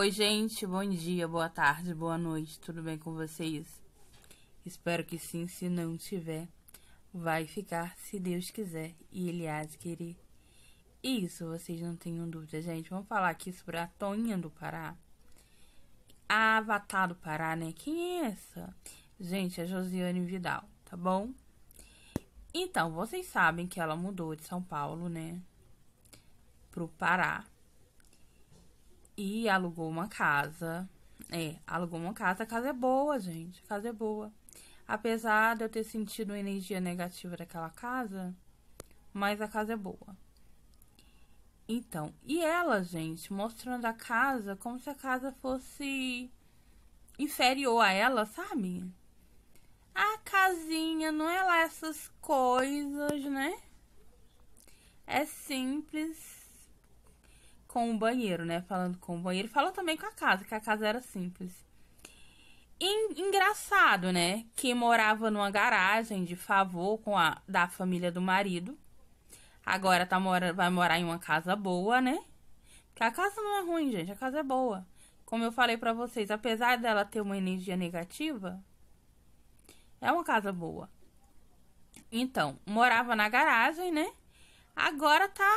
Oi, gente, bom dia, boa tarde, boa noite, tudo bem com vocês? Espero que sim, se não tiver, vai ficar se Deus quiser e Ele há de querer. Isso vocês não tenham dúvida, gente. Vamos falar aqui sobre a Toninha do Pará. A Avatar do Pará, né? Quem é essa? Gente, é Josiane Vidal, tá bom? Então, vocês sabem que ela mudou de São Paulo, né? Pro Pará e alugou uma casa. É, alugou uma casa. A casa é boa, gente. A casa é boa. Apesar de eu ter sentido uma energia negativa daquela casa, mas a casa é boa. Então, e ela, gente, mostrando a casa como se a casa fosse inferior a ela, sabe? A casinha não é lá essas coisas, né? É simples, com o banheiro, né? Falando com o banheiro. Falou também com a casa, que a casa era simples. E, engraçado, né? Que morava numa garagem de favor com a da família do marido. Agora tá mora, vai morar em uma casa boa, né? Porque a casa não é ruim, gente. A casa é boa. Como eu falei para vocês, apesar dela ter uma energia negativa, é uma casa boa. Então, morava na garagem, né? Agora tá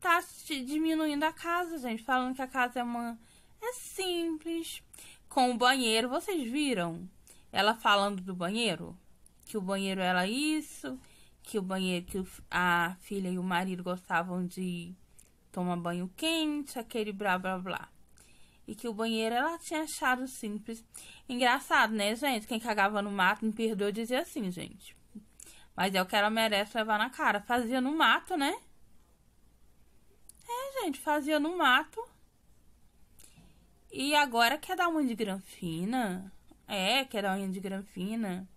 tá diminuindo a casa, gente. Falando que a casa é uma. É simples. Com o banheiro, vocês viram? Ela falando do banheiro? Que o banheiro era isso. Que o banheiro que a filha e o marido gostavam de tomar banho quente, aquele blá blá blá. E que o banheiro ela tinha achado simples. Engraçado, né, gente? Quem cagava no mato, me perdoa dizer assim, gente. Mas é o que ela merece levar na cara. Fazia no mato, né? gente, fazia no mato. E agora quer dar uma de granfina? É, quer dar uma de granfina?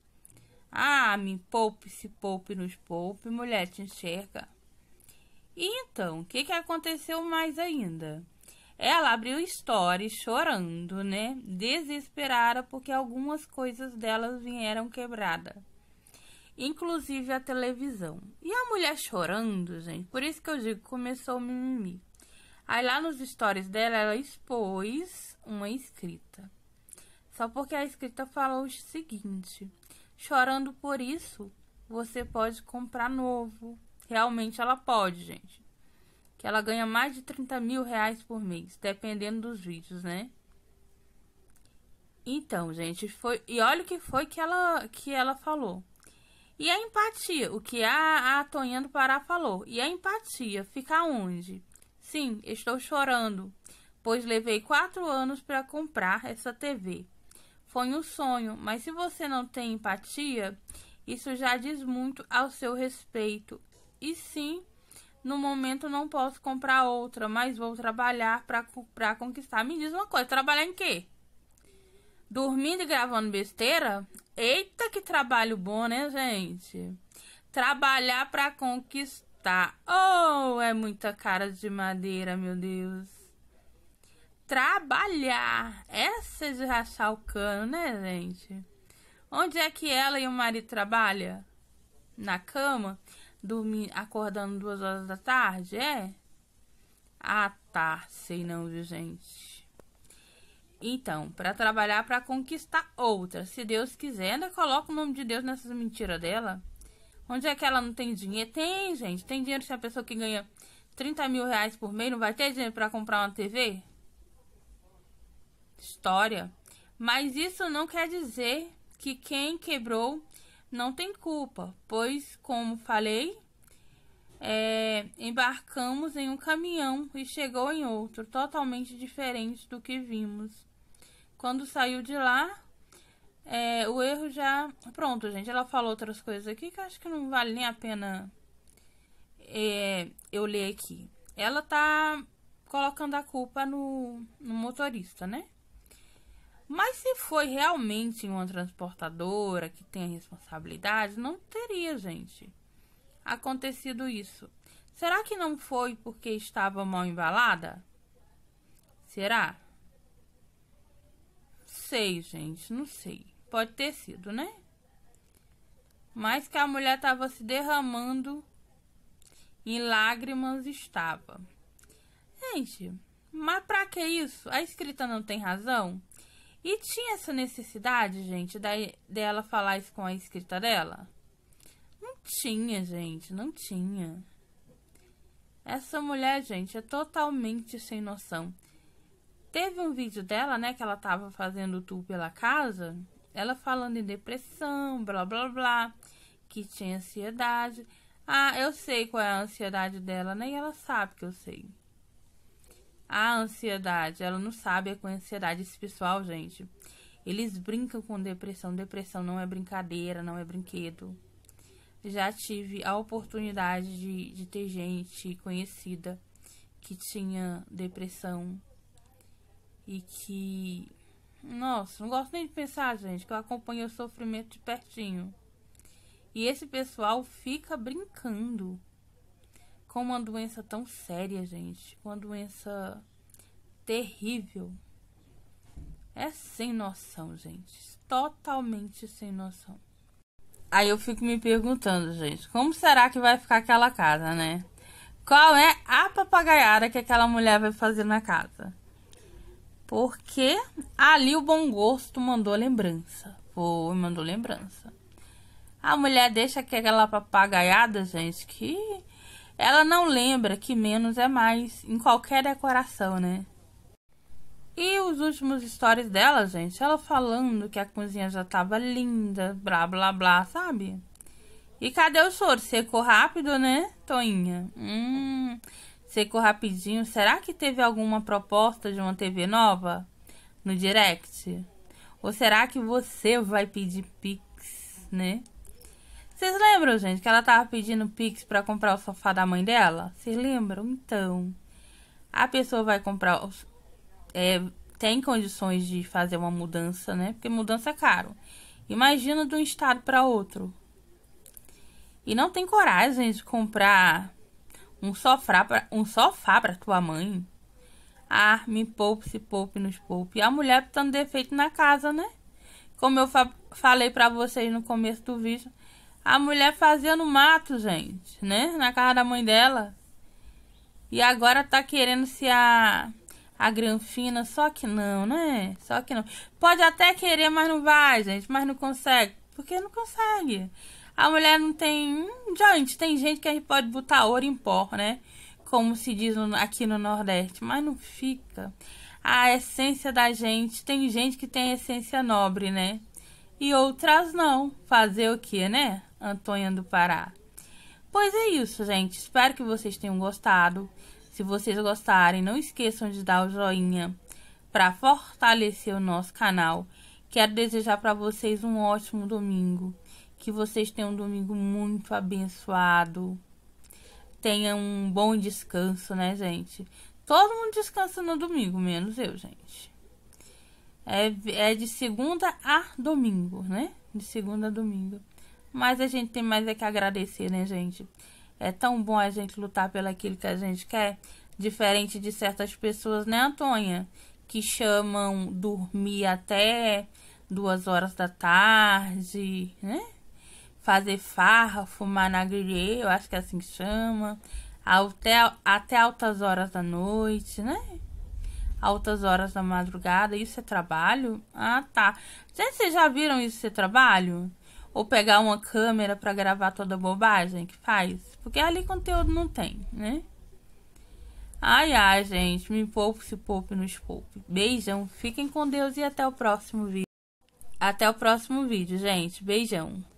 Ah, me poupe, se poupe, nos poupe, mulher te enxerga. E então, o que, que aconteceu mais ainda? Ela abriu story chorando, né? Desesperada porque algumas coisas delas vieram quebrada. Inclusive a televisão. E a mulher chorando, gente. Por isso que eu digo que começou o mimimi. Aí lá nos stories dela, ela expôs uma escrita. Só porque a escrita falou o seguinte: chorando por isso, você pode comprar novo. Realmente ela pode, gente. Que ela ganha mais de 30 mil reais por mês, dependendo dos vídeos, né? Então, gente, foi. E olha o que foi que ela, que ela falou. E a empatia, o que a, a Tonhando Pará falou. E a empatia fica onde? Sim, estou chorando, pois levei quatro anos para comprar essa TV. Foi um sonho, mas se você não tem empatia, isso já diz muito ao seu respeito. E sim, no momento não posso comprar outra, mas vou trabalhar para conquistar. Me diz uma coisa, trabalhar em quê? Dormindo e gravando besteira? Eita, que trabalho bom, né, gente? Trabalhar para conquistar tá. Oh, é muita cara de madeira, meu Deus. Trabalhar. Essa é de rachar o cano, né, gente? Onde é que ela e o marido trabalham? Na cama? dormindo acordando duas horas da tarde? É? Ah, tá. Sei não, viu, gente? Então, para trabalhar para conquistar outra. Se Deus quiser, ainda coloca o nome de Deus nessas mentiras dela. Onde é que ela não tem dinheiro? Tem, gente. Tem dinheiro se a pessoa que ganha 30 mil reais por mês não vai ter dinheiro para comprar uma TV? História. Mas isso não quer dizer que quem quebrou não tem culpa, pois, como falei, é, embarcamos em um caminhão e chegou em outro, totalmente diferente do que vimos. Quando saiu de lá, é, o erro já. Pronto, gente. Ela falou outras coisas aqui que acho que não vale nem a pena é, eu ler aqui. Ela tá colocando a culpa no, no motorista, né? Mas se foi realmente uma transportadora que tem a responsabilidade, não teria, gente, acontecido isso. Será que não foi porque estava mal embalada? Será? Sei, gente, não sei. Pode ter sido, né? Mas que a mulher estava se derramando em lágrimas estava. Gente, mas pra que isso? A escrita não tem razão? E tinha essa necessidade, gente, dela falar isso com a escrita dela? Não tinha, gente, não tinha. Essa mulher, gente, é totalmente sem noção. Teve um vídeo dela, né, que ela tava fazendo tour pela casa ela falando em depressão, blá blá blá, que tinha ansiedade. Ah, eu sei qual é a ansiedade dela, nem né? ela sabe que eu sei. A ansiedade, ela não sabe é com ansiedade esse pessoal, gente. Eles brincam com depressão. Depressão não é brincadeira, não é brinquedo. Já tive a oportunidade de, de ter gente conhecida que tinha depressão e que nossa, não gosto nem de pensar, gente, que eu acompanho o sofrimento de pertinho. E esse pessoal fica brincando com uma doença tão séria, gente. Uma doença terrível. É sem noção, gente. Totalmente sem noção. Aí eu fico me perguntando, gente, como será que vai ficar aquela casa, né? Qual é a papagaiada que aquela mulher vai fazer na casa? Porque ali o bom gosto mandou lembrança. Foi, mandou lembrança. A mulher deixa aquela papagaiada, gente, que ela não lembra que menos é mais em qualquer decoração, né? E os últimos stories dela, gente, ela falando que a cozinha já tava linda, blá blá blá, sabe? E cadê o soro? Secou rápido, né, Toinha? Hum secou rapidinho. Será que teve alguma proposta de uma TV nova no direct? Ou será que você vai pedir Pix, né? Vocês lembram, gente, que ela tava pedindo Pix para comprar o sofá da mãe dela? Vocês lembram? Então, a pessoa vai comprar. é, tem condições de fazer uma mudança, né? Porque mudança é caro. Imagina de um estado para outro. E não tem coragem de comprar um sofá pra, um sofá para tua mãe? Ah, me poupe, se poupe, nos poupe. A mulher botando tá defeito na casa, né? Como eu fa falei pra vocês no começo do vídeo. A mulher fazia no mato, gente, né? Na casa da mãe dela. E agora tá querendo se a, a granfina. Só que não, né? Só que não. Pode até querer, mas não vai, gente. Mas não consegue. Porque não consegue. A mulher não tem. Hum, gente, tem gente que pode botar ouro em pó, né? Como se diz aqui no Nordeste, mas não fica. A essência da gente, tem gente que tem essência nobre, né? E outras não. Fazer o que, né? Antônia do Pará. Pois é isso, gente. Espero que vocês tenham gostado. Se vocês gostarem, não esqueçam de dar o joinha para fortalecer o nosso canal. Quero desejar para vocês um ótimo domingo. Que vocês tenham um domingo muito abençoado. Tenham um bom descanso, né, gente? Todo mundo descansa no domingo, menos eu, gente. É, é de segunda a domingo, né? De segunda a domingo. Mas a gente tem mais é que agradecer, né, gente? É tão bom a gente lutar pelo aquilo que a gente quer. Diferente de certas pessoas, né, Antônia? Que chamam dormir até duas horas da tarde, né? fazer farra, fumar na grelha, eu acho que é assim que chama, até, até altas horas da noite, né? Altas horas da madrugada, isso é trabalho? Ah, tá. Gente, vocês já viram isso ser trabalho? Ou pegar uma câmera para gravar toda a bobagem que faz? Porque ali conteúdo não tem, né? Ai, ai, gente, me poupe, se poupe, nos poupe. Beijão, fiquem com Deus e até o próximo vídeo. Até o próximo vídeo, gente. Beijão.